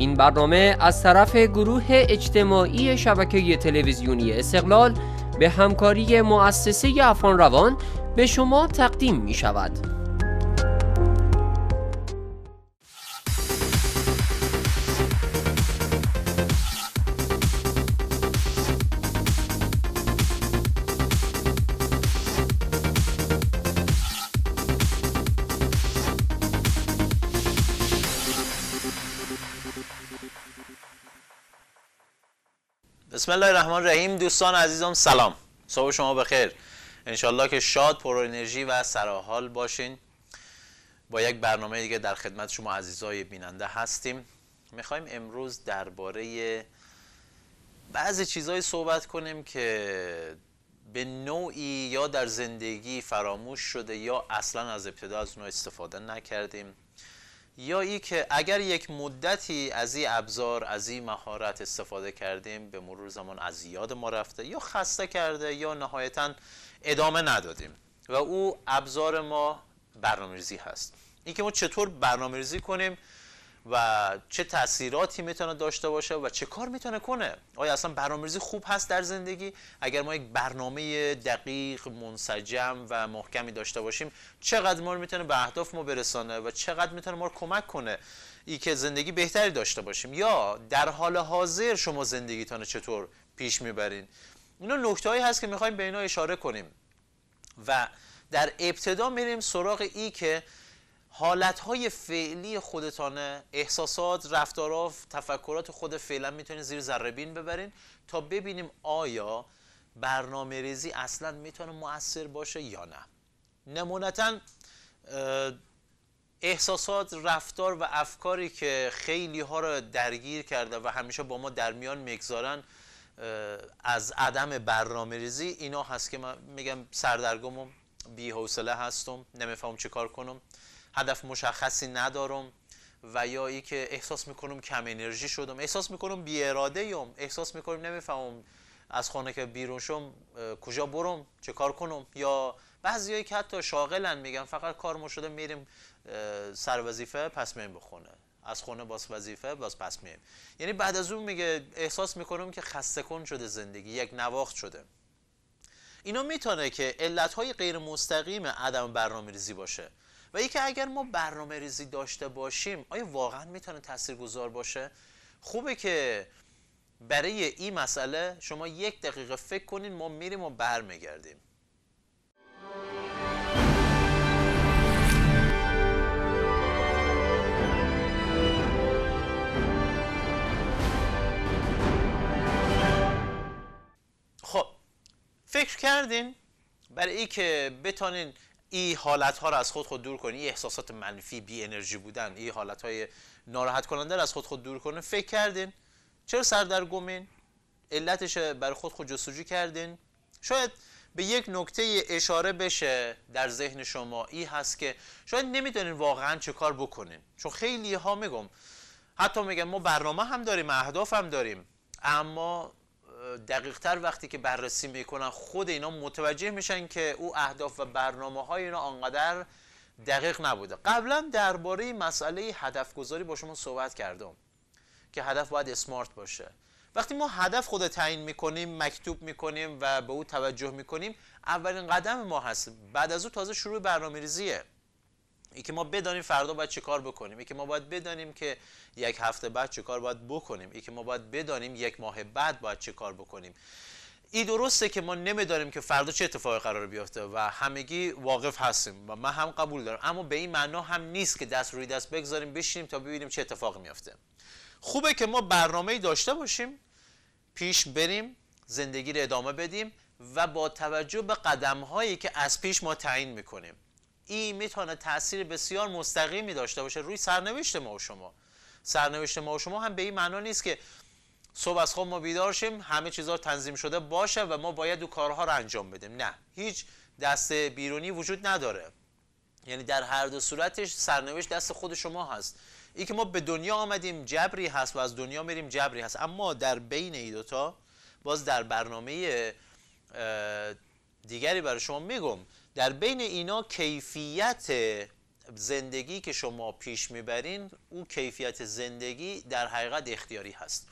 این برنامه از طرف گروه اجتماعی شبکه تلویزیونی استقلال به همکاری مؤسسه افغان روان به شما تقدیم می شود. بسم الله الرحمن الرحیم دوستان عزیزم سلام صبح شما بخیر انشالله که شاد پر انرژی و سراحال باشین با یک برنامه دیگه در خدمت شما عزیزای بیننده هستیم میخوایم امروز درباره بعضی چیزهای صحبت کنیم که به نوعی یا در زندگی فراموش شده یا اصلا از ابتدا از اونها استفاده نکردیم یا ای که اگر یک مدتی از این ابزار از این مهارت استفاده کردیم به مرور زمان از یاد ما رفته یا خسته کرده یا نهایتا ادامه ندادیم و او ابزار ما برنامه‌ریزی هست اینکه ما چطور برنامه‌ریزی کنیم و چه تاثیراتی میتونه داشته باشه و چه کار میتونه کنه آیا اصلا برنامه‌ریزی خوب هست در زندگی اگر ما یک برنامه دقیق منسجم و محکمی داشته باشیم چقدر ما میتونه به اهداف ما برسانه و چقدر میتونه ما رو کمک کنه ای که زندگی بهتری داشته باشیم یا در حال حاضر شما زندگیتان چطور پیش میبرین اینا نکتهایی هست که میخوایم به اینا اشاره کنیم و در ابتدا میریم سراغ ای که حالتهای فعلی خودتانه احساسات، رفتارها، تفکرات خود فعلا میتونید زیر ذره بین ببرین تا ببینیم آیا برنامه اصلا میتونه مؤثر باشه یا نه نمونتا احساسات، رفتار و افکاری که خیلی ها را درگیر کرده و همیشه با ما در میان میگذارن از عدم برنامه ریزی اینا هست که من میگم سردرگمم بی حوصله هستم نمیفهم چیکار کنم هدف مشخصی ندارم و یا ای که احساس میکنم کم انرژی شدم احساس میکنم بی اراده ایم احساس میکنم نمیفهمم از خانه که بیرون شم کجا برم چه کار کنم یا بعضی که حتی شاغلن میگن فقط کارمو شده میریم سر وظیفه پس به خونه از خونه باز وظیفه باز پس میم یعنی بعد از اون میگه احساس میکنم که خسته کن شده زندگی یک نواخت شده اینا میتونه که علت های غیر مستقیم عدم برنامه باشه و اینکه اگر ما برنامه ریزی داشته باشیم آیا واقعا میتونه گذار باشه خوبه که برای این مسئله شما یک دقیقه فکر کنین ما میریم و برمیگردیم خب فکر کردین برای ای که بتانین ای حالت ها رو از خود خود دور کنی، این احساسات منفی بی انرژی بودن این حالت های ناراحت کننده رو از خود خود دور کنه فکر کردین چرا سردرگمین علتش برای خود خود جستجو کردین شاید به یک نکته اشاره بشه در ذهن شما ای هست که شاید نمیدونین واقعا چه کار بکنین چون خیلی ها میگم حتی میگن ما برنامه هم داریم اهداف هم داریم اما تر وقتی که بررسی میکنن خود اینا متوجه میشن که او اهداف و برنامه های اینا آنقدر دقیق نبوده قبلا درباره مسئله هدف گذاری با شما صحبت کردم که هدف باید اسمارت باشه وقتی ما هدف خود تعیین میکنیم مکتوب میکنیم و به او توجه میکنیم اولین قدم ما هست بعد از او تازه شروع برنامه ریزیه ای که ما بدانیم فردا باید چه کار بکنیم ای که ما باید بدانیم که یک هفته بعد چه کار باید بکنیم ای که ما باید بدانیم یک ماه بعد باید چه کار بکنیم این درسته که ما نمیدانیم که فردا چه اتفاقی قرار بیفته و همگی واقف هستیم و من هم قبول دارم اما به این معنا هم نیست که دست روی دست بگذاریم بشینیم تا ببینیم چه اتفاقی میفته خوبه که ما برنامه داشته باشیم پیش بریم زندگی رو ادامه بدیم و با توجه به قدم که از پیش ما تعیین میکنیم این میتونه تاثیر بسیار مستقیمی داشته باشه روی سرنوشت ما و شما سرنوشت ما و شما هم به این معنا نیست که صبح از خواب ما بیدار شیم همه چیزها تنظیم شده باشه و ما باید او کارها رو انجام بدیم نه هیچ دست بیرونی وجود نداره یعنی در هر دو صورتش سرنوشت دست خود شما هست این که ما به دنیا آمدیم جبری هست و از دنیا میریم جبری هست اما در بین این دوتا باز در برنامه دیگری برای شما میگم در بین اینا کیفیت زندگی که شما پیش میبرین او کیفیت زندگی در حقیقت اختیاری هست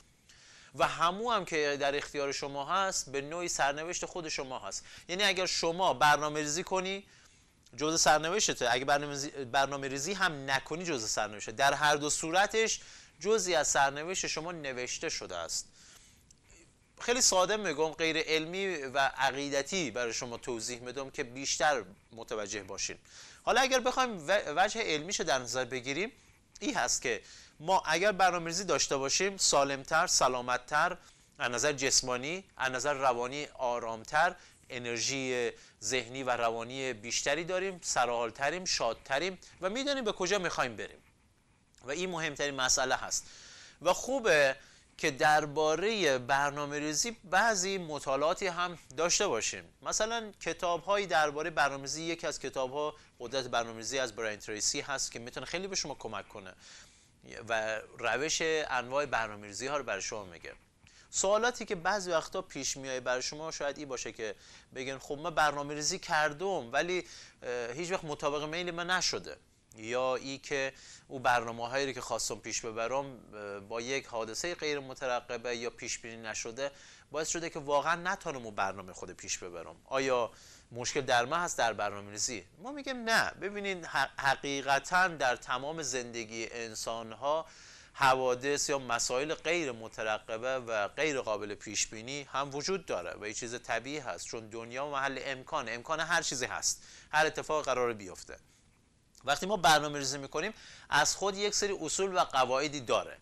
و همو هم که در اختیار شما هست به نوعی سرنوشت خود شما هست یعنی اگر شما برنامه ریزی کنی جزء سرنوشته اگه برنامه ریزی هم نکنی جزء سرنوشته در هر دو صورتش جزی از سرنوشت شما نوشته شده است خیلی ساده میگم غیر علمی و عقیدتی برای شما توضیح میدم که بیشتر متوجه باشین حالا اگر بخوایم وجه علمیش در نظر بگیریم این هست که ما اگر برنامه‌ریزی داشته باشیم سالمتر سلامتتر از نظر جسمانی از نظر روانی آرامتر انرژی ذهنی و روانی بیشتری داریم سرحالتریم شادتریم و میدانیم به کجا میخوایم بریم و این مهمترین مسئله هست و خوبه که درباره برنامه ریزی بعضی مطالعاتی هم داشته باشیم مثلا کتاب هایی درباره برنامه ریزی یکی از کتاب ها قدرت برنامه ریزی از براین تریسی هست که میتونه خیلی به شما کمک کنه و روش انواع برنامه ریزی ها رو برای شما میگه سوالاتی که بعضی وقتا پیش میای برای شما شاید ای باشه که بگن خب من برنامه ریزی کردم ولی هیچ وقت مطابق میل من نشده یا ای که او برنامه هایی رو که خواستم پیش ببرم با یک حادثه غیر مترقبه یا پیش بینی نشده باعث شده که واقعا نتانم او برنامه خود پیش ببرم آیا مشکل در ما هست در برنامه ریزی ما میگم نه ببینید حقیقتا در تمام زندگی انسان ها حوادث یا مسائل غیر مترقبه و غیر قابل پیش بینی هم وجود داره و یه چیز طبیعی هست چون دنیا محل امکان امکان هر چیزی هست هر اتفاق قرار بیفته وقتی ما برنامه ریزی میکنیم از خود یک سری اصول و قواعدی داره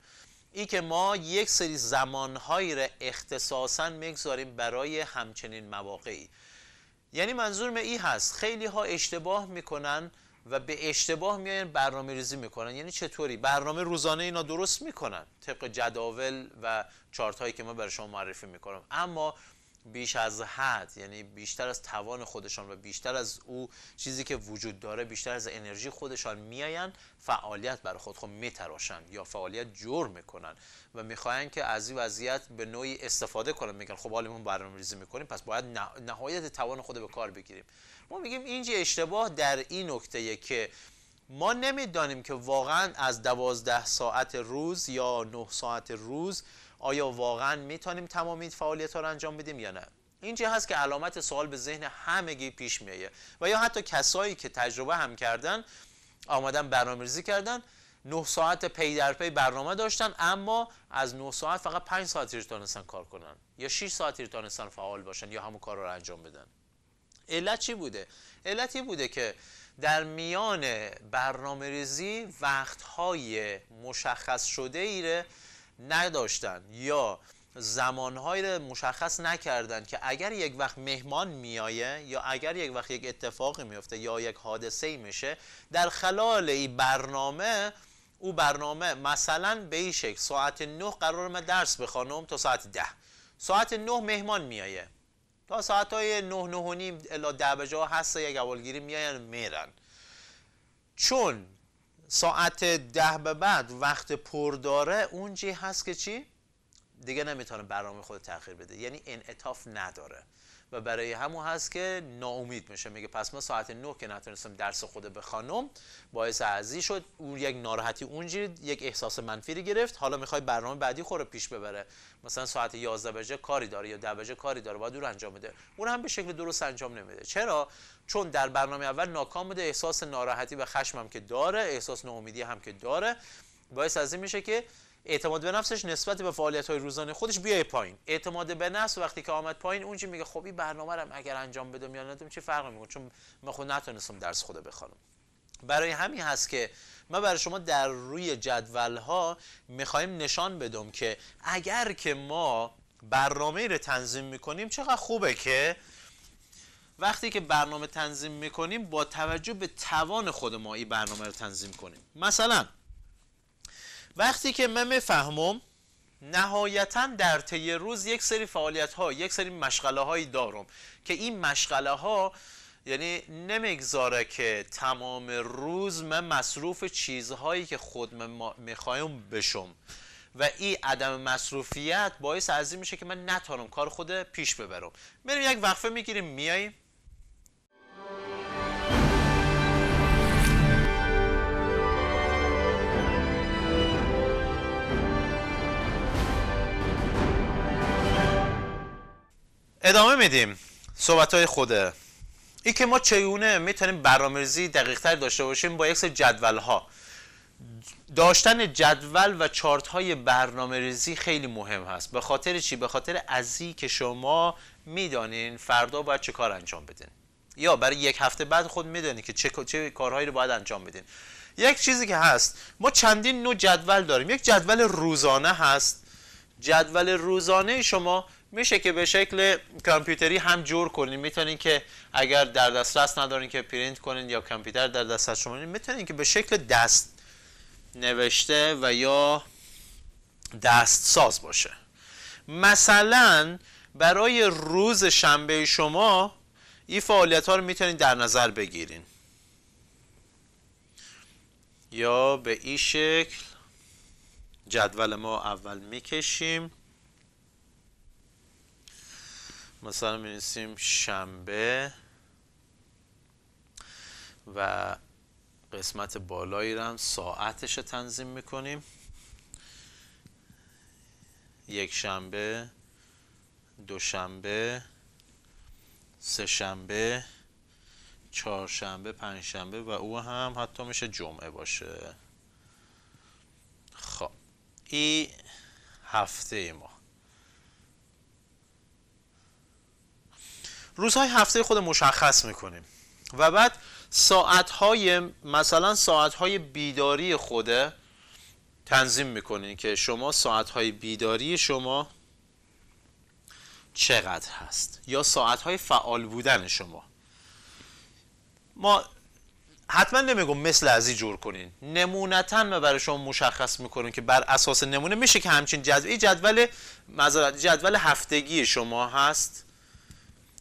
این که ما یک سری زمانهایی را اختصاصا میگذاریم برای همچنین مواقعی یعنی منظور ای این هست خیلی ها اشتباه میکنن و به اشتباه میاین برنامه ریزی میکنن یعنی چطوری برنامه روزانه اینا درست میکنن طبق جداول و چارت هایی که ما برای شما معرفی میکنم اما بیش از حد یعنی بیشتر از توان خودشان و بیشتر از او چیزی که وجود داره بیشتر از انرژی خودشان میآیند فعالیت برای خود خود خب میتراشن یا فعالیت جور میکنن و میخواین که از این وضعیت به نوعی استفاده کنن میگن خب حالمون برنامه‌ریزی میکنیم پس باید نهایت توان خود به کار بگیریم ما میگیم اینجا اشتباه در این نکته که ما نمیدانیم که واقعا از دوازده ساعت روز یا نه ساعت روز آیا واقعا میتونیم تمام این فعالیت ها رو انجام بدیم یا نه اینجا هست که علامت سوال به ذهن همگی پیش میایه و یا حتی کسایی که تجربه هم کردن آمدن برنامه‌ریزی کردن 9 ساعت پی در پی برنامه داشتن اما از 9 ساعت فقط 5 ساعتی رو تونستن کار کنن یا 6 ساعتی رو تونستن فعال باشن یا همون کار رو انجام بدن علت چی بوده علتی بوده که در میان برنامه ریزی مشخص شده ایره نداشتن یا زمانهایی مشخص نکردن که اگر یک وقت مهمان میایه یا اگر یک وقت یک اتفاقی میفته یا یک حادثه میشه در خلال این برنامه او برنامه مثلا به این شکل ساعت نه قرار من درس بخوانم تا ساعت ده ساعت نه مهمان میایه تا ساعت های 9 نه و نیم الا 10 بجا هست یک اولگیری میاین میرن چون ساعت ده به بعد وقت پر داره اونجی هست که چی دیگه نمیتونه برنامه خود تغییر بده یعنی انعطاف نداره و برای همون هست که ناامید میشه میگه پس ما ساعت 9 که نتونستم درس خود خانم باعث عزی شد اون یک ناراحتی اونجوری یک احساس منفی گرفت حالا میخوای برنامه بعدی خوره پیش ببره مثلا ساعت 11 بجه کاری داره یا 10 بجه کاری داره باید رو انجام بده اون هم به شکل درست انجام نمیده چرا چون در برنامه اول ناکام بوده احساس ناراحتی و خشمم که داره احساس ناامیدی هم که داره باعث از میشه که اعتماد به نفسش نسبت به فعالیت های روزانه خودش بیای پایین اعتماد به نفس وقتی که آمد پایین اون میگه خب این برنامه رو اگر انجام بدم یا ندم چه فرقی میکنه چون من خود نتونستم درس خود بخوانم برای همین هست که ما برای شما در روی جدول ها میخوایم نشان بدم که اگر که ما برنامه رو تنظیم میکنیم چقدر خوبه که وقتی که برنامه تنظیم میکنیم با توجه به توان خود ما این برنامه رو تنظیم کنیم مثلا وقتی که من میفهمم نهایتا در طی روز یک سری فعالیت ها یک سری مشغله هایی دارم که این مشغله ها یعنی نمیگذاره که تمام روز من مصروف چیزهایی که خود من میخوایم بشم و این عدم مصروفیت باعث از این میشه که من نتانم کار خود پیش ببرم میریم یک وقفه میگیریم میاییم ادامه میدیم صحبت های خوده این که ما چگونه میتونیم برنامه‌ریزی دقیقتر داشته باشیم با یک سری جدول ها داشتن جدول و چارت های برنامه ریزی خیلی مهم هست به خاطر چی؟ به خاطر ازی که شما میدانین فردا باید چه کار انجام بدین یا برای یک هفته بعد خود میدانید که چه, چه کارهایی رو باید انجام بدین یک چیزی که هست ما چندین نوع جدول داریم یک جدول روزانه هست جدول روزانه شما میشه که به شکل کامپیوتری هم جور کنین میتونین که اگر در دسترس ندارین که پرینت کنین یا کامپیوتر در دسترس شما میتونین که به شکل دست نوشته و یا دست ساز باشه مثلا برای روز شنبه شما این فعالیت ها رو میتونین در نظر بگیرین یا به این شکل جدول ما اول میکشیم مثلا می شنبه و قسمت بالایی رو هم ساعتش تنظیم میکنیم یک شنبه شنبه سه شنبه پنج شنبه و او هم حتی میشه جمعه باشه خب این هفته ای ما روزهای هفته خود مشخص میکنیم و بعد ساعتهای مثلا ساعتهای بیداری خود تنظیم میکنین که شما ساعتهای بیداری شما چقدر هست یا ساعتهای فعال بودن شما ما حتما نمیگم مثل از این جور کنین نمونتا ما برای شما مشخص میکنیم که بر اساس نمونه میشه که همچین جدول جدول جدول هفتگی شما هست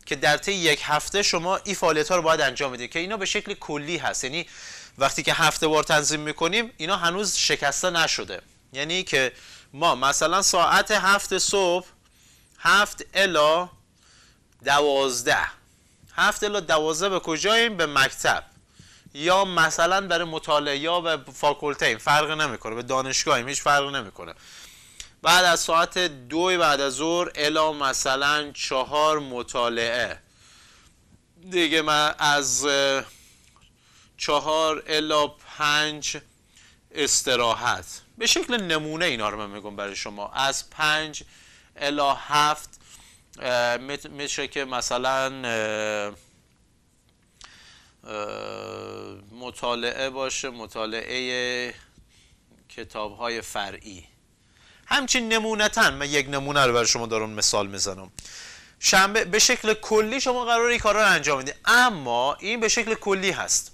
که در طی یک هفته شما این فعالیت ها رو باید انجام بدید که اینا به شکل کلی هست یعنی وقتی که هفته بار تنظیم میکنیم اینا هنوز شکسته نشده یعنی که ما مثلا ساعت هفت صبح هفت الا دوازده هفت الا دوازده به کجاییم؟ به مکتب یا مثلا برای مطالعه یا به فاکولته فرق نمیکنه به دانشگاهیم هیچ فرق نمیکنه بعد از ساعت دو بعد از ظهر الا مثلا چهار مطالعه دیگه من از چهار الا پنج استراحت به شکل نمونه اینا رو من میگم برای شما از پنج الا هفت میشه که مثلا مطالعه باشه مطالعه کتاب های فرعی همچین نمونتن من یک نمونه رو برای شما دارم مثال میزنم شنبه به شکل کلی شما قرار این کارا رو انجام بدید اما این به شکل کلی هست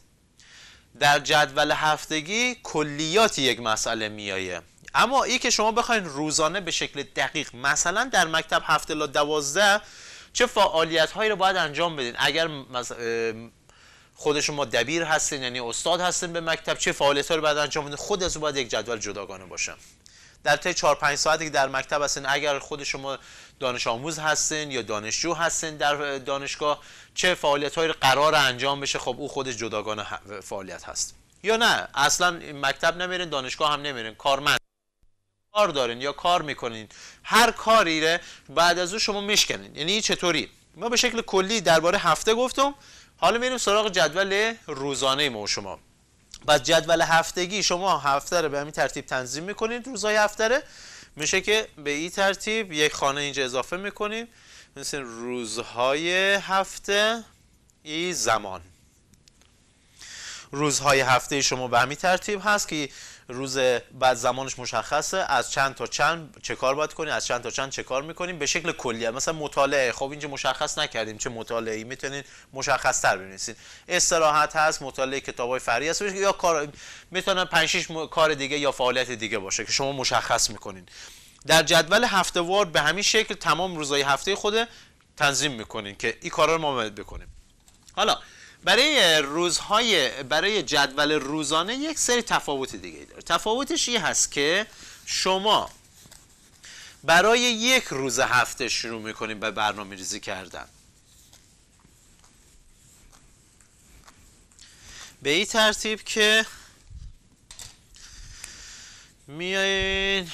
در جدول هفتگی کلیات یک مسئله میایه اما ای که شما بخواین روزانه به شکل دقیق مثلا در مکتب هفته لا دوازده چه فعالیت هایی رو باید انجام بدین اگر خود شما دبیر هستین یعنی استاد هستین به مکتب چه فعالیت هایی رو باید انجام بدین خود از باید یک جدول جداگانه باشه در طی 4 5 ساعتی که در مکتب هستین اگر خود شما دانش آموز هستین یا دانشجو هستین در دانشگاه چه فعالیت های قرار انجام بشه خب او خودش جداگانه فعالیت هست یا نه اصلا مکتب نمیرین دانشگاه هم نمیرین کارمند کار دارین یا کار میکنین هر کاری بعد از او شما میشکنین یعنی چطوری ما به شکل کلی درباره هفته گفتم حالا میریم سراغ جدول روزانه ما و شما بعد جدول هفتگی شما هفته رو به همین ترتیب تنظیم میکنید روزهای هفته میشه که به این ترتیب یک خانه اینجا اضافه میکنیم مثل روزهای هفته ای زمان روزهای هفته شما به همین ترتیب هست که روز بعد زمانش مشخصه از چند تا چند چه کار باید کنیم از چند تا چند چه کار میکنیم به شکل کلی مثلا مطالعه خب اینجا مشخص نکردیم چه مطالعه ای میتونین مشخص تر بنویسین استراحت هست مطالعه های فری هست یا کار میتونن 5 6 کار دیگه یا فعالیت دیگه باشه که شما مشخص میکنین در جدول هفته وار به همین شکل تمام روزهای هفته خود تنظیم میکنین که این کارا رو ما بکنیم حالا برای روزهای برای جدول روزانه یک سری تفاوت دیگه داره تفاوتش این هست که شما برای یک روز هفته شروع میکنیم به برنامه ریزی کردن به این ترتیب که میایین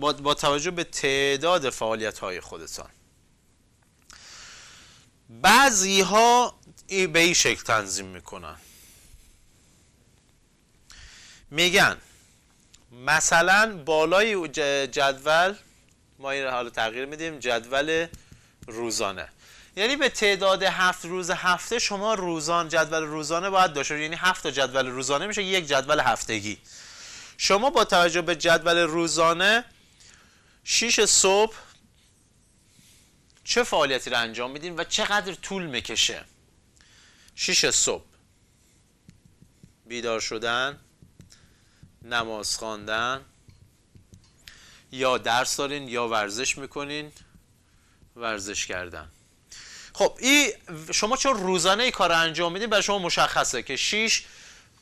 با, با توجه به تعداد فعالیت های خودتان بعضی ها به این شکل تنظیم میکنن میگن مثلا بالای جدول ما این حالا تغییر میدیم جدول روزانه یعنی به تعداد هفت روز هفته شما روزان جدول روزانه باید داشته یعنی هفت جدول روزانه میشه یک جدول هفتگی شما با توجه به جدول روزانه 6 صبح چه فعالیتی رو انجام میدین و چقدر طول میکشه شیش صبح بیدار شدن نماز خواندن یا درس دارین یا ورزش میکنین ورزش کردن خب این شما چون روزانه ای کار انجام میدین برای شما مشخصه که شیش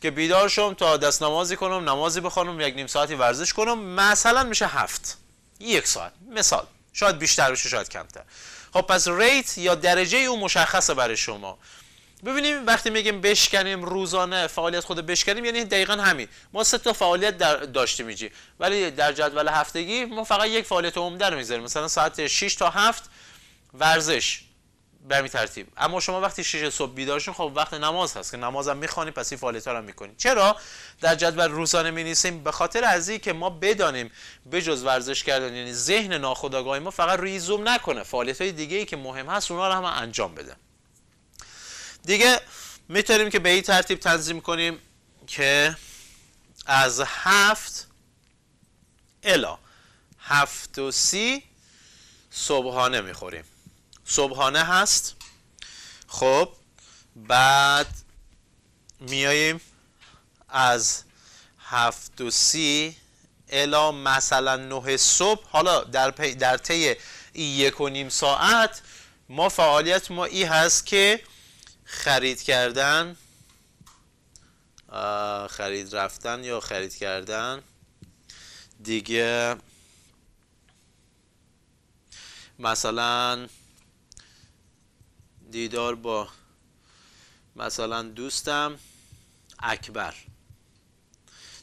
که بیدار شم تا دست نمازی کنم نمازی بخوانم یک نیم ساعتی ورزش کنم مثلا میشه هفت یک ساعت مثال شاید بیشتر بشه شاید کمتر خب پس ریت یا درجه او مشخصه برای شما ببینیم وقتی میگیم بشکنیم روزانه فعالیت خود بشکنیم یعنی دقیقا همین ما سه تا فعالیت در داشتیم اینجی ولی در جدول هفتگی ما فقط یک فعالیت عمده رو میذاریم مثلا ساعت 6 تا 7 ورزش به همین ترتیب اما شما وقتی 6 صبح بیدارشون خب وقت نماز هست که نماز هم میخوانی پس این فعالیت هم میکنی چرا در جدول روزانه مینیسیم به خاطر از این که ما بدانیم بجز ورزش کردن یعنی ذهن ناخودآگاه ما فقط روی زوم نکنه فعالیت های دیگه ای که مهم هست اونا رو هم انجام بده دیگه میتونیم که به این ترتیب تنظیم کنیم که از هفت الا هفت و سی صبحانه میخوریم صبحانه هست خب بعد میاییم از هفت و سی الا مثلا نه صبح حالا در, پی در طی یک و نیم ساعت ما فعالیت ما ای هست که خرید کردن خرید رفتن یا خرید کردن دیگه مثلا دیدار با مثلا دوستم اکبر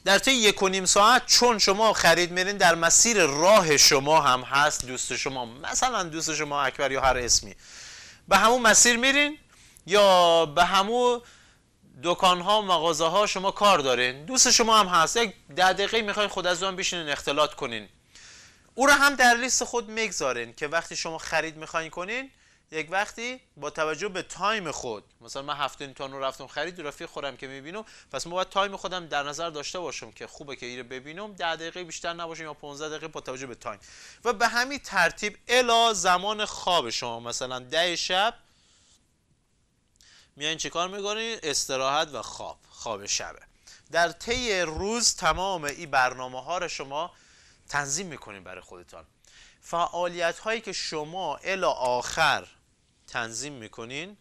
در طی یک و نیم ساعت چون شما خرید میرین در مسیر راه شما هم هست دوست شما مثلا دوست شما اکبر یا هر اسمی به همون مسیر میرین یا به همون دکان ها و مغازه ها شما کار دارین دوست شما هم هست یک ده دقیقه میخواین خود از اون بشینین اختلاط کنین او را هم در لیست خود میگذارین که وقتی شما خرید میخواین کنین یک وقتی با توجه به تایم خود مثلا من هفت این رو رفتم خرید و رفیق خودم که میبینم پس من باید تایم خودم در نظر داشته باشم که خوبه که ایره ببینم ده دقیقه بیشتر نباشه یا 15 دقیقه با توجه به تایم و به همین ترتیب الا زمان خواب شما مثلا ده شب چه کار میکنین استراحت و خواب خواب شبه در طی روز تمام این برنامه ها رو شما تنظیم میکنین برای خودتان فعالیت هایی که شما الا آخر تنظیم میکنین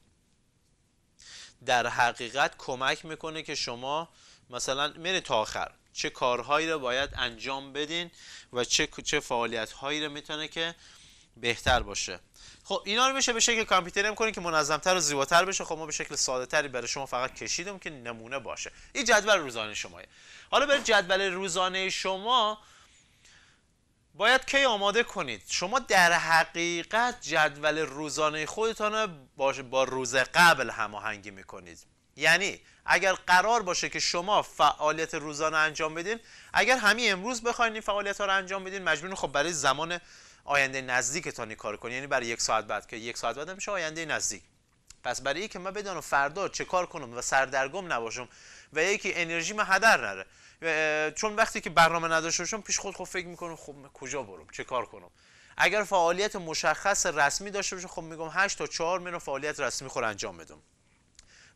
در حقیقت کمک میکنه که شما مثلا میره تا آخر چه کارهایی رو باید انجام بدین و چه چه هایی رو میتونه که بهتر باشه خب اینا رو میشه به شکل کامپیوتری هم کنین که منظمتر و زیباتر بشه خب ما به شکل ساده تری برای شما فقط کشیدم که نمونه باشه این جدول روزانه شماه حالا برای جدول روزانه شما باید کی آماده کنید شما در حقیقت جدول روزانه خودتان رو با روز قبل هماهنگی میکنید یعنی اگر قرار باشه که شما فعالیت روزانه انجام بدین اگر همین امروز بخواین این فعالیت ها رو انجام بدین مجبورین خب برای زمان آینده نزدیکتان این کار کنید یعنی برای یک ساعت بعد که یک ساعت بعد میشه آینده نزدیک پس برای اینکه من بدانم فردا چه کار کنم و سردرگم نباشم و یکی انرژی ما هدر نره چون وقتی که برنامه نداشته باشم پیش خود خب فکر میکنم خب کجا برم چه کار کنم اگر فعالیت مشخص رسمی داشته باشم خب میگم 8 تا 4 منو فعالیت رسمی خور انجام بدم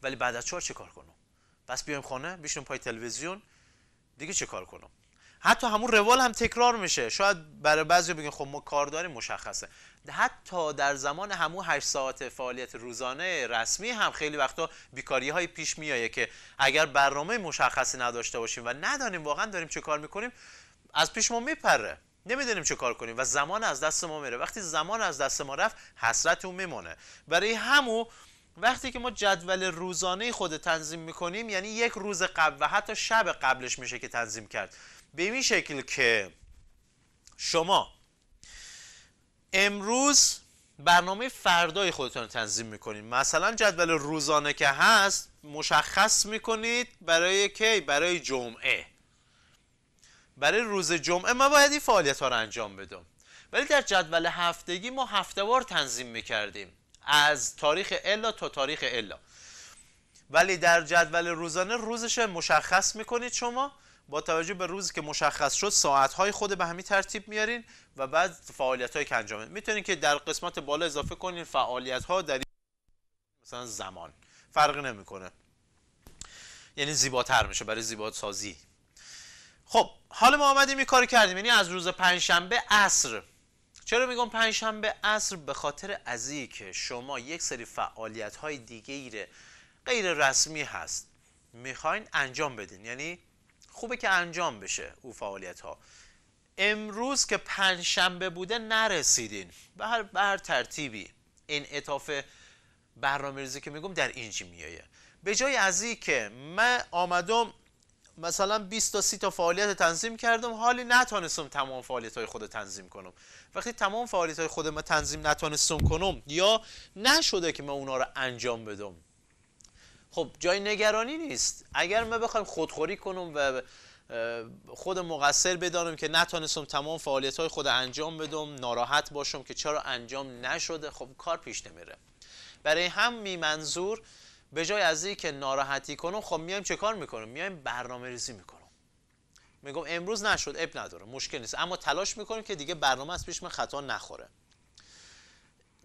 ولی بعد از 4 چه کار کنم بس بیایم خانه بشینم پای تلویزیون دیگه چه کار کنم حتی همون روال هم تکرار میشه شاید برای بعضی بگین خب ما کار داریم مشخصه حتی در زمان همون 8 ساعت فعالیت روزانه رسمی هم خیلی وقتا بیکاری های پیش میایه که اگر برنامه مشخصی نداشته باشیم و ندانیم واقعا داریم چه کار میکنیم از پیش ما میپره نمیدونیم چه کار کنیم و زمان از دست ما میره وقتی زمان از دست ما رفت حسرت اون میمونه برای همو وقتی که ما جدول روزانه خود تنظیم میکنیم یعنی یک روز قبل و حتی شب قبلش میشه که تنظیم کرد به این شکل که شما امروز برنامه فردای خودتون رو تنظیم میکنید مثلا جدول روزانه که هست مشخص میکنید برای کی برای جمعه برای روز جمعه ما باید این فعالیت ها رو انجام بدم ولی در جدول هفتگی ما هفتهوار تنظیم میکردیم از تاریخ الا تا تاریخ الا ولی در جدول روزانه روزش مشخص میکنید شما با توجه به روزی که مشخص شد های خود به همین ترتیب میارین و بعد فعالیت که انجام میتونین که در قسمت بالا اضافه کنین فعالیت ها در مثلا زمان فرق نمیکنه یعنی زیباتر میشه برای زیبات سازی خب حالا ما آمدیم این کار کردیم یعنی از روز پنجشنبه عصر چرا میگم پنجشنبه عصر به خاطر از که شما یک سری فعالیت های دیگه غیر رسمی هست میخواین انجام بدین یعنی خوبه که انجام بشه او فعالیت ها امروز که پنجشنبه بوده نرسیدین به هر, ترتیبی این اطاف برنامه ریزی که میگم در اینجی میایه به جای از این که من آمدم مثلا 20 تا 30 تا فعالیت تنظیم کردم حالی نتانستم تمام فعالیت های خود تنظیم کنم وقتی تمام فعالیت های خود ما تنظیم نتانستم کنم یا نشده که من اونا رو انجام بدم خب جای نگرانی نیست اگر ما بخوایم خودخوری کنم و خود مقصر بدانم که نتونستم تمام فعالیت های خود انجام بدم ناراحت باشم که چرا انجام نشده خب کار پیش نمیره برای هم منظور به جای از که ناراحتی کنم خب میایم چه کار میکنم میایم برنامه ریزی میکنم میگم امروز نشد اب نداره مشکل نیست اما تلاش میکنم که دیگه برنامه از پیش من خطا نخوره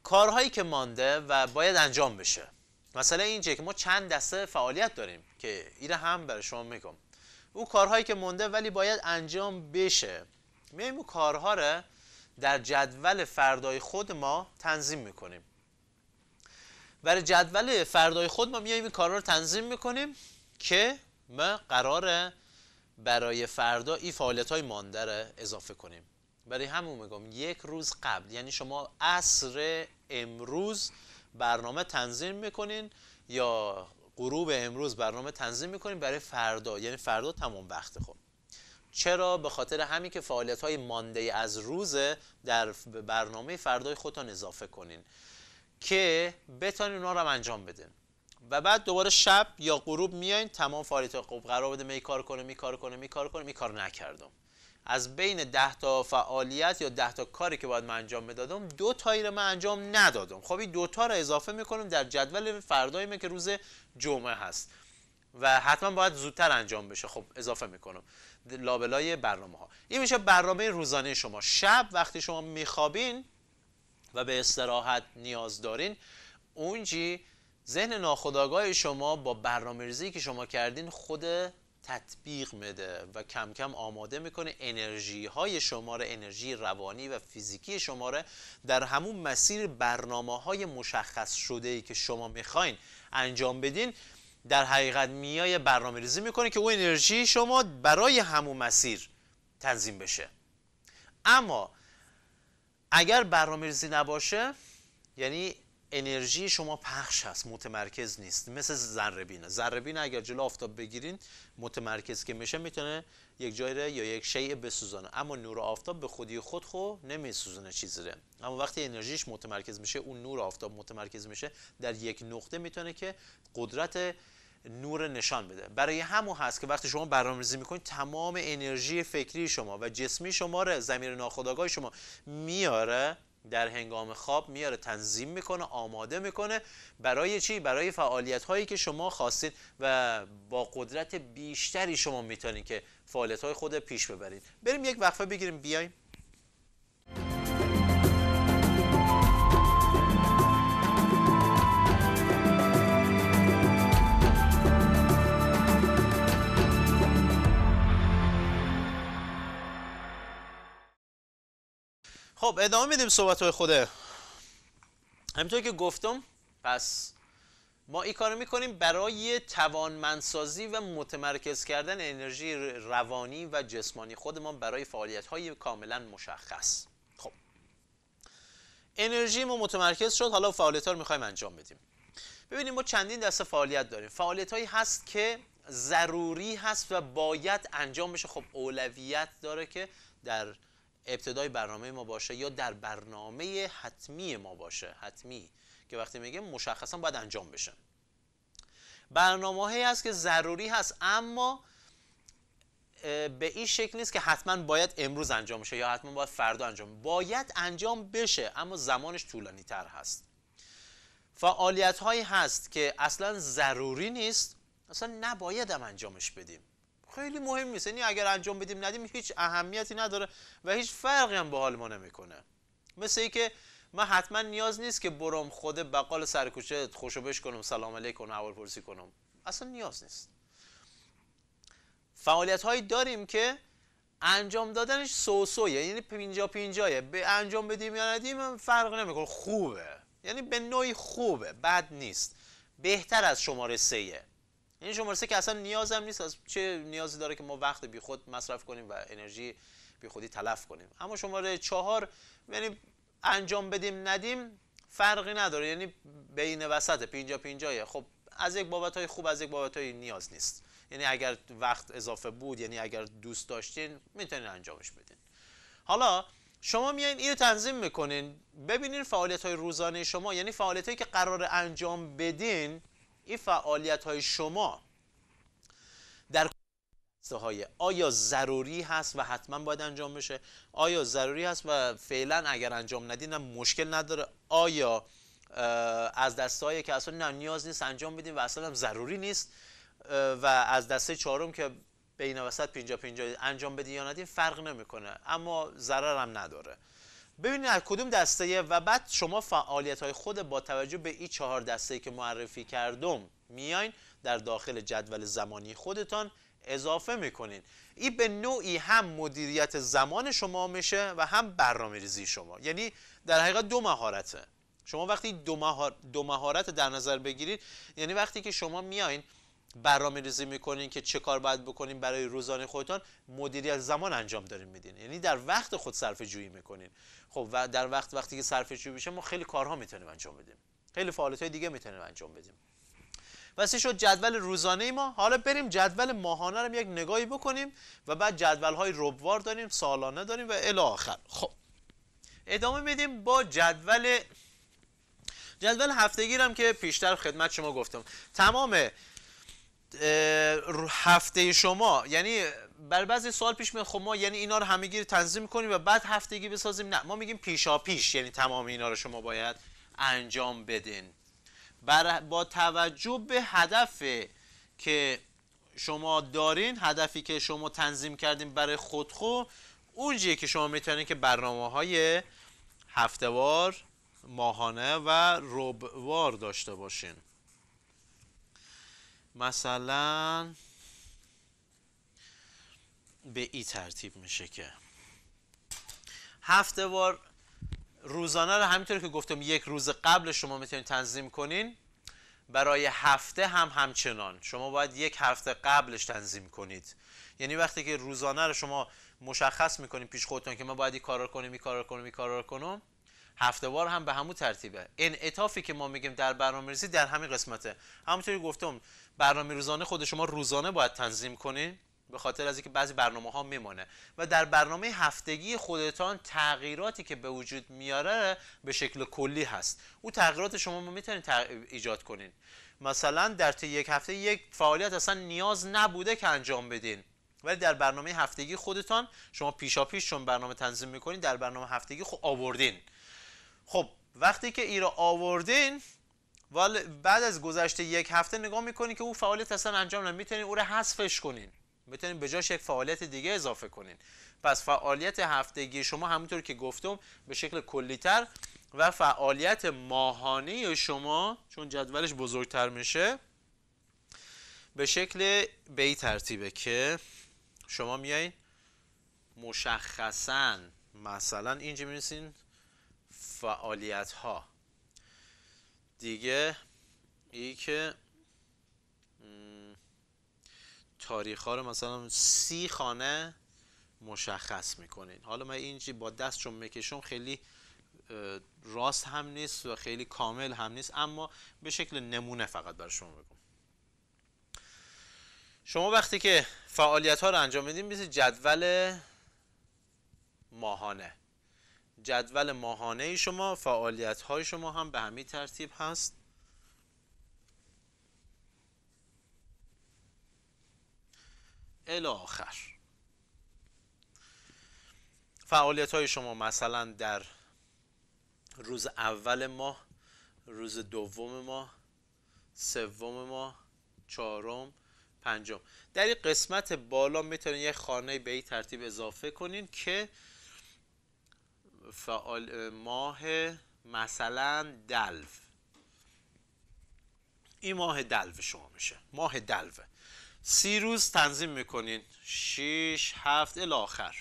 کارهایی که مانده و باید انجام بشه مسئله اینجه که ما چند دسته فعالیت داریم که ایره هم برای شما میگم او کارهایی که مونده ولی باید انجام بشه میایم او کارها رو در جدول فردای خود ما تنظیم میکنیم برای جدول فردای خود ما میایم این کارها رو تنظیم میکنیم که ما قرار برای فردا این فعالیت های مانده رو اضافه کنیم برای همون میگم یک روز قبل یعنی شما عصر امروز برنامه تنظیم میکنین یا غروب امروز برنامه تنظیم میکنین برای فردا یعنی فردا تمام وقت خود خب. چرا به خاطر همین که فعالیت های مانده از روز در برنامه فردای خودتان اضافه کنین که بتونین اونا رو انجام بدین و بعد دوباره شب یا غروب میایین تمام فعالیت ها قرار بده می کار کنه می کار کنه می کار کنه می کار نکردم از بین ده تا فعالیت یا ده تا کاری که باید من انجام بدادم دو تایی رو من انجام ندادم خب این دوتا رو اضافه میکنم در جدول فردایمه که روز جمعه هست و حتما باید زودتر انجام بشه خب اضافه میکنم لابلای برنامه ها این میشه برنامه روزانه شما شب وقتی شما میخوابین و به استراحت نیاز دارین اونجی ذهن ناخودآگاه شما با برنامه که شما کردین خود تطبیق میده و کم کم آماده میکنه انرژی های شما انرژی روانی و فیزیکی شما در همون مسیر برنامه های مشخص شده ای که شما میخواین انجام بدین در حقیقت میای برنامه ریزی میکنه که اون انرژی شما برای همون مسیر تنظیم بشه اما اگر برنامه ریزی نباشه یعنی انرژی شما پخش هست متمرکز نیست مثل ذره بینه ذره اگر جلو آفتاب بگیرین متمرکز که میشه میتونه یک جای یا یک شیء بسوزانه اما نور آفتاب به خودی خود خو نمیسوزونه چیزی ره اما وقتی انرژیش متمرکز میشه اون نور آفتاب متمرکز میشه در یک نقطه میتونه که قدرت نور نشان بده برای همون هست که وقتی شما برنامه‌ریزی میکنید تمام انرژی فکری شما و جسمی شما رو زمیر ناخودآگاه شما میاره در هنگام خواب میاره تنظیم میکنه آماده میکنه برای چی برای فعالیت هایی که شما خواستید و با قدرت بیشتری شما میتونید که فعالیت های خود پیش ببرید بریم یک وقفه بگیریم بیایم خب ادامه میدیم صحبت های خوده همینطور که گفتم پس ما این کارو میکنیم برای توانمندسازی و متمرکز کردن انرژی روانی و جسمانی خودمان برای فعالیت های کاملا مشخص خب انرژی ما متمرکز شد حالا فعالیت ها رو میخوایم انجام بدیم ببینیم ما چندین دسته فعالیت داریم فعالیت هایی هست که ضروری هست و باید انجام بشه خب اولویت داره که در ابتدای برنامه ما باشه یا در برنامه حتمی ما باشه حتمی که وقتی میگه مشخصا باید انجام بشه برنامه هایی هست که ضروری هست اما به این شکل نیست که حتما باید امروز انجام بشه یا حتما باید فردا انجام باید انجام بشه اما زمانش طولانی تر هست فعالیت هایی هست که اصلا ضروری نیست اصلا نبایدم انجامش بدیم خیلی مهم نیست یعنی اگر انجام بدیم ندیم هیچ اهمیتی نداره و هیچ فرقی هم به حال ما نمیکنه مثل ای که من حتما نیاز نیست که برم خود بقال خوشو بش کنم سلام علیکم و احوال پرسی کنم اصلا نیاز نیست فعالیت هایی داریم که انجام دادنش سوسویه یعنی پینجا پینجایه به انجام بدیم یا ندیم فرق نمیکنه خوبه یعنی به نوعی خوبه بد نیست بهتر از شماره سهه این شماره سه که اصلا نیازم نیست از چه نیازی داره که ما وقت خود مصرف کنیم و انرژی بیخودی تلف کنیم اما شماره چهار یعنی انجام بدیم ندیم فرقی نداره یعنی بین وسط پینجا پینجایه خب از یک بابت های خوب از یک بابت های نیاز نیست یعنی اگر وقت اضافه بود یعنی اگر دوست داشتین میتونین انجامش بدین حالا شما میایین اینو تنظیم میکنین ببینین فعالیت های روزانه شما یعنی فعالیت هایی که قرار انجام بدین این فعالیت های شما در های آیا ضروری هست و حتما باید انجام بشه آیا ضروری هست و فعلا اگر انجام ندین مشکل نداره آیا از دسته های که اصلا نیاز نیست انجام بدیم و اصلا ضروری نیست و از دسته چهارم که بین وسط پینجا پینجا انجام بدین یا ندین فرق نمیکنه اما ضرر هم نداره ببینید از کدوم دسته و بعد شما فعالیت های خود با توجه به این چهار دسته که معرفی کردم میاین در داخل جدول زمانی خودتان اضافه میکنین این به نوعی هم مدیریت زمان شما میشه و هم برنامه ریزی شما یعنی در حقیقت دو مهارته شما وقتی دو, مهارت در نظر بگیرید یعنی وقتی که شما میاین برنامه ریزی میکنین که چه کار باید بکنین برای روزانه خودتان مدیریت زمان انجام دارین میدین یعنی در وقت خود صرف جویی میکنین خب و در وقت وقتی که صرفه میشه ما خیلی کارها میتونیم انجام بدیم خیلی فعالیت های دیگه میتونیم انجام بدیم واسه شد جدول روزانه ما حالا بریم جدول ماهانه رو یک نگاهی بکنیم و بعد جدول های ربوار داریم سالانه داریم و الی آخر خب ادامه میدیم با جدول جدول هفتگی هم که پیشتر خدمت شما گفتم تمام هفته شما یعنی بر بعضی سوال پیش میاد خب ما یعنی اینا رو گیری تنظیم کنیم و بعد هفتگی بسازیم نه ما میگیم پیشا پیش یعنی تمام اینا رو شما باید انجام بدین با توجه به هدف که شما دارین هدفی که شما تنظیم کردین برای خودخو اونجیه که شما میتونید که برنامه های هفتوار ماهانه و ربوار داشته باشین مثلا به ای ترتیب میشه که هفته بار روزانه رو همینطور که گفتم یک روز قبل شما میتونید تنظیم کنین برای هفته هم همچنان شما باید یک هفته قبلش تنظیم کنید یعنی وقتی که روزانه رو شما مشخص میکنید پیش خودتون که ما باید این رو کنیم این رو کنیم این کنیم، کنم هفته بار هم به همون ترتیبه این اتافی که ما میگیم در برنامه ریزی در همین قسمته همونطوری گفتم برنامه روزانه خود شما روزانه باید تنظیم کنید. به خاطر از اینکه بعضی برنامه ها میمونه و در برنامه هفتگی خودتان تغییراتی که به وجود میاره به شکل کلی هست او تغییرات شما ما میتونید ایجاد کنین مثلا در طی یک هفته یک فعالیت اصلا نیاز نبوده که انجام بدین ولی در برنامه هفتگی خودتان شما پیشا پیش چون برنامه تنظیم میکنین در برنامه هفتگی خود آوردین خب وقتی که ایرا آوردین بعد از گذشته یک هفته نگاه میکنین که او فعالیت اصلا انجام نمیتونین او حذفش کنین میتونین به جاش یک فعالیت دیگه اضافه کنین پس فعالیت هفتگی شما همونطور که گفتم به شکل کلیتر و فعالیت ماهانه شما چون جدولش بزرگتر میشه به شکل به این ترتیبه که شما میایین مشخصا مثلا اینجا میرسین فعالیت ها دیگه ای که تاریخ ها رو مثلا سی خانه مشخص میکنین حالا من اینجی با دست چون میکشم خیلی راست هم نیست و خیلی کامل هم نیست اما به شکل نمونه فقط بر شما بگم شما وقتی که فعالیت ها رو انجام میدین مثل جدول ماهانه جدول ماهانه شما فعالیت های شما هم به همین ترتیب هست الاخر فعالیت های شما مثلا در روز اول ماه روز دوم ماه سوم ماه چهارم پنجم در این قسمت بالا میتونید یک خانه به این ترتیب اضافه کنین که فعال ماه مثلا دلو این ماه دلو شما میشه ماه دلوه سی روز تنظیم میکنین شیش هفت آخر.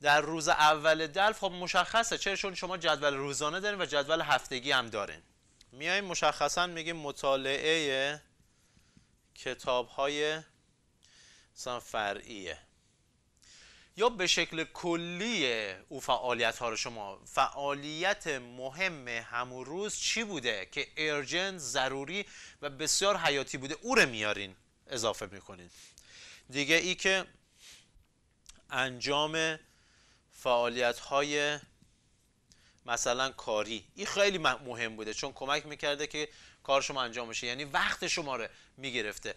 در روز اول دلف خب مشخصه چرا چون شما جدول روزانه دارین و جدول هفتگی هم دارین میایم مشخصا میگیم مطالعه کتاب های فرعیه یا به شکل کلی او فعالیت ها رو شما فعالیت مهم همون روز چی بوده که ارجنت ضروری و بسیار حیاتی بوده او رو میارین اضافه میکنین دیگه ای که انجام فعالیت های مثلا کاری این خیلی مهم بوده چون کمک میکرده که کار شما انجام بشه یعنی وقت شما رو میگرفته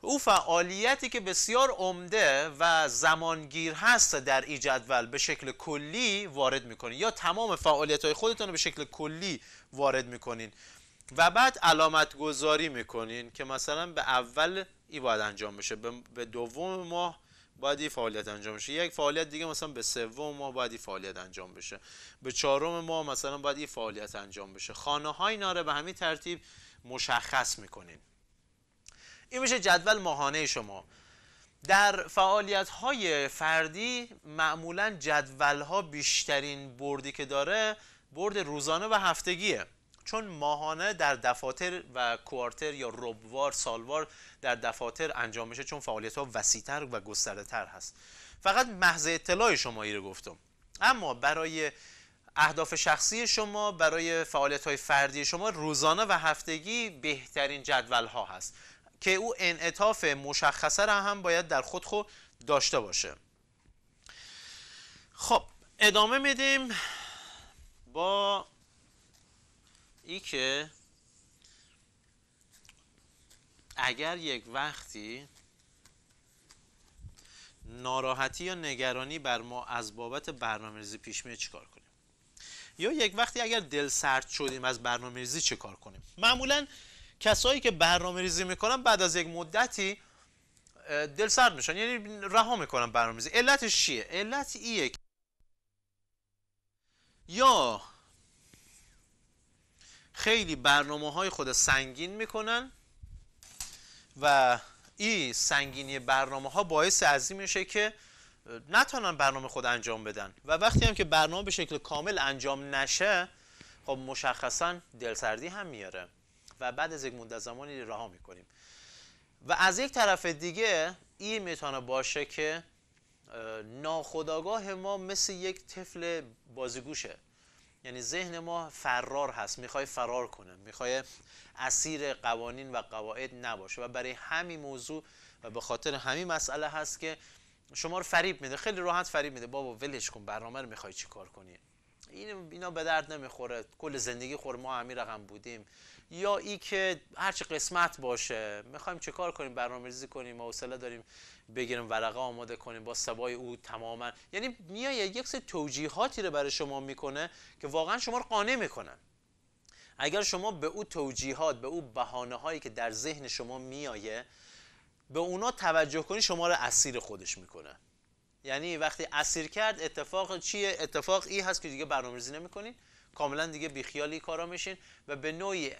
او فعالیتی که بسیار عمده و زمانگیر هست در ای جدول به شکل کلی وارد میکنین یا تمام فعالیت های خودتان رو به شکل کلی وارد میکنین و بعد علامت گذاری میکنین که مثلا به اول ای باید انجام بشه به دوم ماه باید این فعالیت انجام بشه یک فعالیت دیگه مثلا به سوم ماه باید این فعالیت انجام بشه به چهارم ماه مثلا باید این فعالیت انجام بشه خانه های ناره به همین ترتیب مشخص میکنین این میشه جدول ماهانه شما در فعالیت های فردی معمولا جدول ها بیشترین بردی که داره برد روزانه و هفتگیه چون ماهانه در دفاتر و کوارتر یا ربوار سالوار در دفاتر انجام میشه چون فعالیت ها وسیتر و گسترده تر هست فقط محض اطلاع شما رو گفتم اما برای اهداف شخصی شما برای فعالیت های فردی شما روزانه و هفتگی بهترین جدول ها هست که او انعطاف مشخصه را هم باید در خود خود داشته باشه خب ادامه میدیم با ای که اگر یک وقتی ناراحتی یا نگرانی بر ما از بابت ریزی پیش میاد چیکار کنیم یا یک وقتی اگر دل سرد شدیم از برنامه‌ریزی چیکار کنیم معمولا کسایی که برنامه ریزی میکنن بعد از یک مدتی دل سرد میشن یعنی رها میکنن برنامه ریزی علتش چیه؟ علت ایه یا خیلی برنامه های خود سنگین میکنن و این سنگینی برنامه ها باعث از میشه که نتونن برنامه خود انجام بدن و وقتی هم که برنامه به شکل کامل انجام نشه خب مشخصا دلسردی هم میاره و بعد از یک مدت زمانی رها میکنیم و از یک طرف دیگه این میتونه باشه که ناخداگاه ما مثل یک طفل بازیگوشه یعنی ذهن ما فرار هست میخوای فرار کنه میخوای اسیر قوانین و قواعد نباشه و برای همین موضوع و به خاطر همین مسئله هست که شما رو فریب میده خیلی راحت فریب میده بابا ولش کن برنامه رو میخوای چیکار کنی این اینا به درد نمیخوره کل زندگی خور ما همین رقم بودیم یا ای که هرچی قسمت باشه میخوایم چه کار کنیم برنامه‌ریزی کنیم حوصله داریم بگیریم ورقه آماده کنیم با سبای او تماما یعنی میای یک سری توجیهاتی رو برای شما میکنه که واقعا شما رو قانع میکنن اگر شما به او توجیهات به او بهانه هایی که در ذهن شما میایه به اونا توجه کنی شما رو اسیر خودش میکنه یعنی وقتی اسیر کرد اتفاق چیه اتفاق ای هست که دیگه برنامه‌ریزی نمی‌کنین کاملا دیگه بیخیالی کارا میشین و به نوعی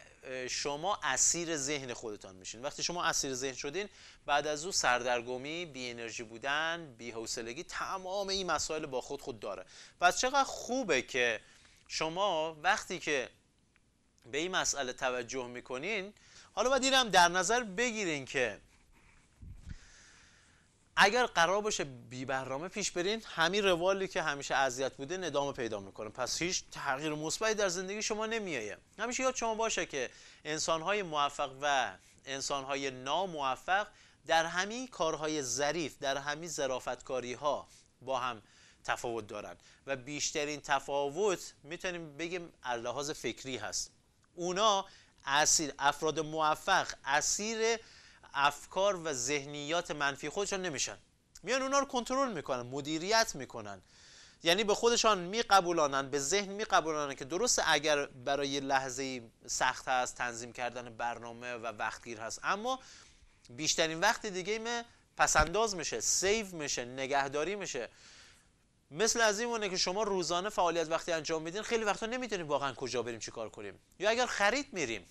شما اسیر ذهن خودتان میشین وقتی شما اسیر ذهن شدین بعد از او سردرگمی بی انرژی بودن بی حوصلگی تمام این مسائل با خود خود داره پس چقدر خوبه که شما وقتی که به این مسئله توجه میکنین حالا باید هم در نظر بگیرین که اگر قرار باشه بی برنامه پیش برین همین روالی که همیشه اذیت بوده ادامه پیدا میکنه پس هیچ تغییر مثبتی در زندگی شما نمیایه همیشه یاد شما باشه که انسانهای موفق و انسانهای ناموفق در همین کارهای ظریف در همین ظرافتکاری ها با هم تفاوت دارن و بیشترین تفاوت میتونیم بگیم لحاظ فکری هست اونا اسیر افراد موفق اسیر افکار و ذهنیات منفی خودشان نمیشن میان اونا رو کنترل میکنن مدیریت میکنن یعنی به خودشان میقبولانن به ذهن میقبولانن که درسته اگر برای لحظه سخت هست تنظیم کردن برنامه و وقتگیر هست اما بیشترین وقت دیگه می پسنداز میشه سیو میشه نگهداری میشه مثل از این که شما روزانه فعالیت وقتی انجام میدین خیلی وقتا نمیدونیم واقعا کجا بریم چیکار کنیم یا اگر خرید میریم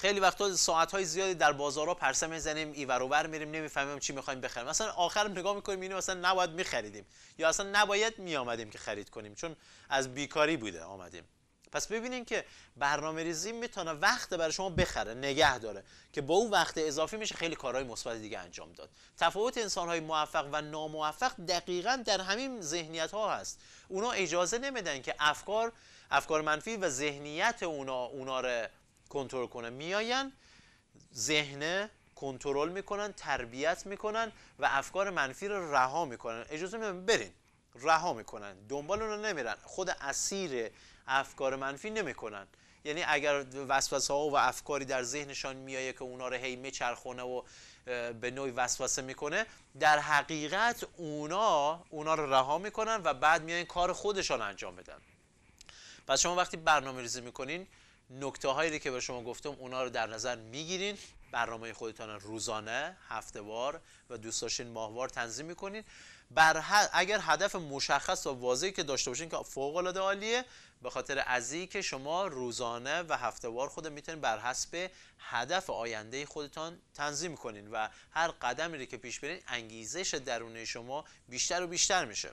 خیلی وقتا ساعت های زیادی در بازارها پرسه میزنیم ایور بر میریم نمیفهمیم چی میخوایم بخریم مثلا آخرم نگاه میکنیم اینو مثلا نباید میخریدیم یا اصلا نباید میآمدیم که خرید کنیم چون از بیکاری بوده آمدیم پس ببینیم که برنامه ریزی میتونه وقت برای شما بخره نگه داره که با اون وقت اضافی میشه خیلی کارهای مثبت دیگه انجام داد تفاوت انسانهای موفق و ناموفق دقیقا در همین ذهنیت ها هست اونا اجازه نمیدن که افکار افکار منفی و ذهنیت اونا اونا رو کنترل کنن میاین ذهنه کنترل میکنن تربیت میکنن و افکار منفی رو رها میکنن اجازه میدن برین رها میکنن دنبال اون نمیرن خود اسیر افکار منفی نمیکنن یعنی اگر وسوسه ها و افکاری در ذهنشان میایه که اونا رو هی میچرخونه و به نوعی وسوسه میکنه در حقیقت اونا اونا رو رها میکنن و بعد میاین کار خودشان انجام بدن پس شما وقتی برنامه ریزی میکنین نکته هایی که به شما گفتم اونا رو در نظر میگیرین برنامه خودتان روزانه هفته و دوست داشتین ماهوار تنظیم میکنین بر اگر هدف مشخص و واضحی که داشته باشین که فوق العاده عالیه به خاطر ازی که شما روزانه و هفته بار خود میتونین بر حسب هدف آینده خودتان تنظیم کنین و هر قدمی که پیش برین انگیزش درونی شما بیشتر و بیشتر میشه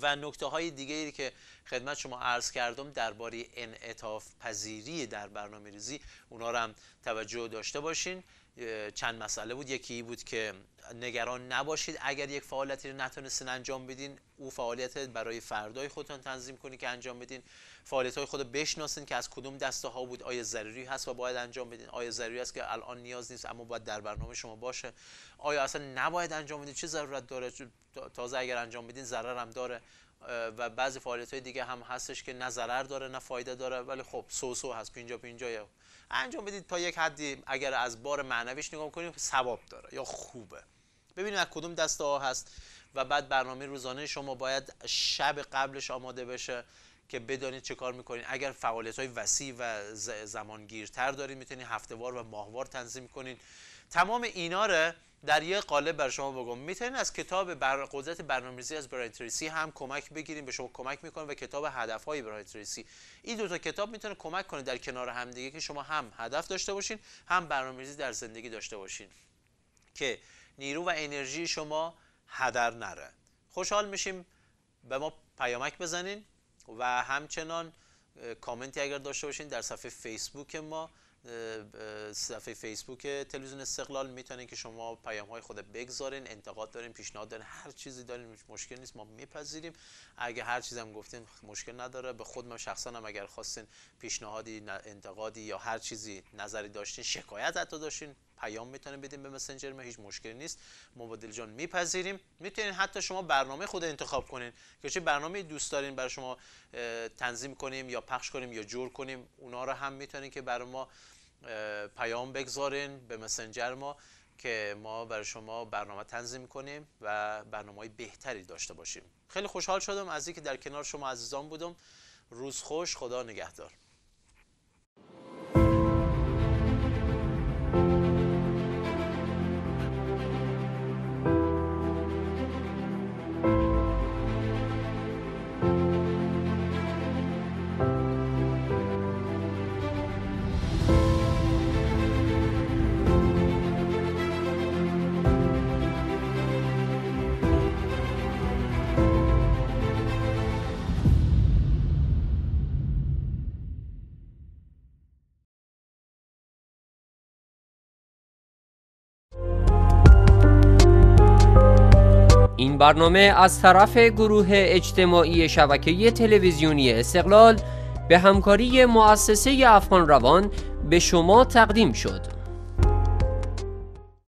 و نکته های دیگه که خدمت شما عرض کردم درباره انعطاف پذیری در برنامه ریزی اونا رو هم توجه داشته باشین چند مسئله بود یکی بود که نگران نباشید اگر یک فعالیتی رو نتونستین انجام بدین او فعالیت برای فردای خودتان تنظیم کنید که انجام بدین فعالیت های خود بشناسین که از کدوم دسته ها بود آیا ضروری هست و باید انجام بدین آیا ضروری است که الان نیاز نیست اما باید در برنامه شما باشه آیا اصلا نباید انجام بدین چه ضرورت داره تازه اگر انجام بدین ضرر هم داره و بعضی فعالیت های دیگه هم هستش که نه ضرر داره نه فایده داره ولی خب سو سو هست پینجا پینجا انجام بدید تا یک حدی اگر از بار معنویش نگاه کنیم ثواب داره یا خوبه ببینیم از کدوم دسته ها هست و بعد برنامه روزانه شما باید شب قبلش آماده بشه که بدانید چه کار میکنین اگر فعالیت های وسیع و زمانگیرتر دارین هفته هفتهوار و ماهوار تنظیم کنین تمام اینا رو در یه قالب بر شما بگم میتونین از کتاب بر قدرت برنامه‌ریزی از برایتریسی هم کمک بگیریم به شما کمک میکنه و کتاب هدف های این دو تا کتاب میتونه کمک کنه در کنار همدیگه که شما هم هدف داشته باشین هم برنامه‌ریزی در زندگی داشته باشین که نیرو و انرژی شما هدر نره خوشحال میشیم به ما پیامک بزنین و همچنان کامنتی اگر داشته باشین در صفحه فیسبوک ما صفحه فیسبوک تلویزیون استقلال میتونین که شما پیام های خود بگذارین انتقاد دارین پیشنهاد دارین هر چیزی دارین مشکل نیست ما میپذیریم اگه هر چیزی هم گفتین مشکل نداره به خود من شخصا هم اگر خواستین پیشنهادی انتقادی یا هر چیزی نظری داشتین شکایت حتی داشتین پیام میتونه بدیم به مسنجر ما هیچ مشکلی نیست مبادل جان میپذیریم میتونین حتی شما برنامه خود انتخاب کنین که چه برنامه دوست دارین برای شما تنظیم کنیم یا پخش کنیم یا جور کنیم اونا رو هم میتونین که برای ما پیام بگذارین به مسنجر ما که ما برای شما برنامه تنظیم کنیم و برنامه های بهتری داشته باشیم خیلی خوشحال شدم از اینکه در کنار شما عزیزان بودم روز خوش خدا نگهدار برنامه از طرف گروه اجتماعی شبکه تلویزیونی استقلال به همکاری مؤسسه افغان روان به شما تقدیم شد.